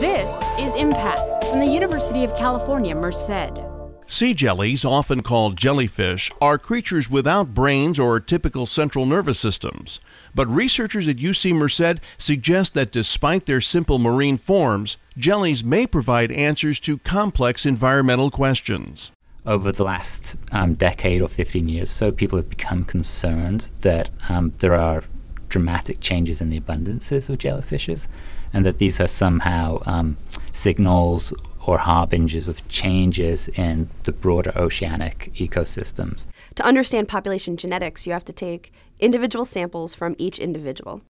This is Impact from the University of California, Merced. Sea jellies, often called jellyfish, are creatures without brains or typical central nervous systems. But researchers at UC Merced suggest that despite their simple marine forms, jellies may provide answers to complex environmental questions over the last um, decade or 15 years so, people have become concerned that um, there are dramatic changes in the abundances of jellyfishes, and that these are somehow um, signals or harbingers of changes in the broader oceanic ecosystems. To understand population genetics, you have to take individual samples from each individual.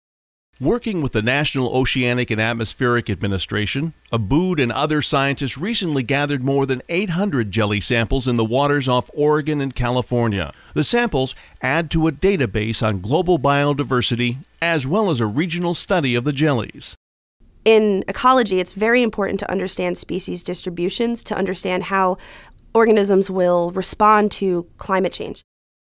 Working with the National Oceanic and Atmospheric Administration, Abood and other scientists recently gathered more than 800 jelly samples in the waters off Oregon and California. The samples add to a database on global biodiversity as well as a regional study of the jellies. In ecology, it's very important to understand species distributions to understand how organisms will respond to climate change.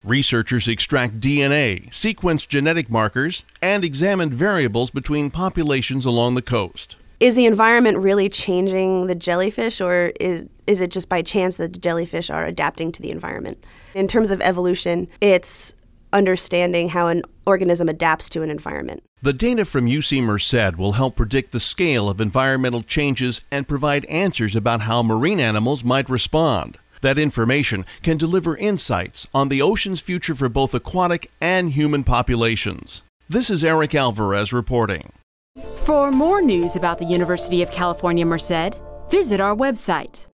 Researchers extract DNA, sequence genetic markers, and examine variables between populations along the coast. Is the environment really changing the jellyfish, or is, is it just by chance that the jellyfish are adapting to the environment? In terms of evolution, it's understanding how an organism adapts to an environment. The data from UC Merced will help predict the scale of environmental changes and provide answers about how marine animals might respond. That information can deliver insights on the ocean's future for both aquatic and human populations. This is Eric Alvarez reporting. For more news about the University of California Merced, visit our website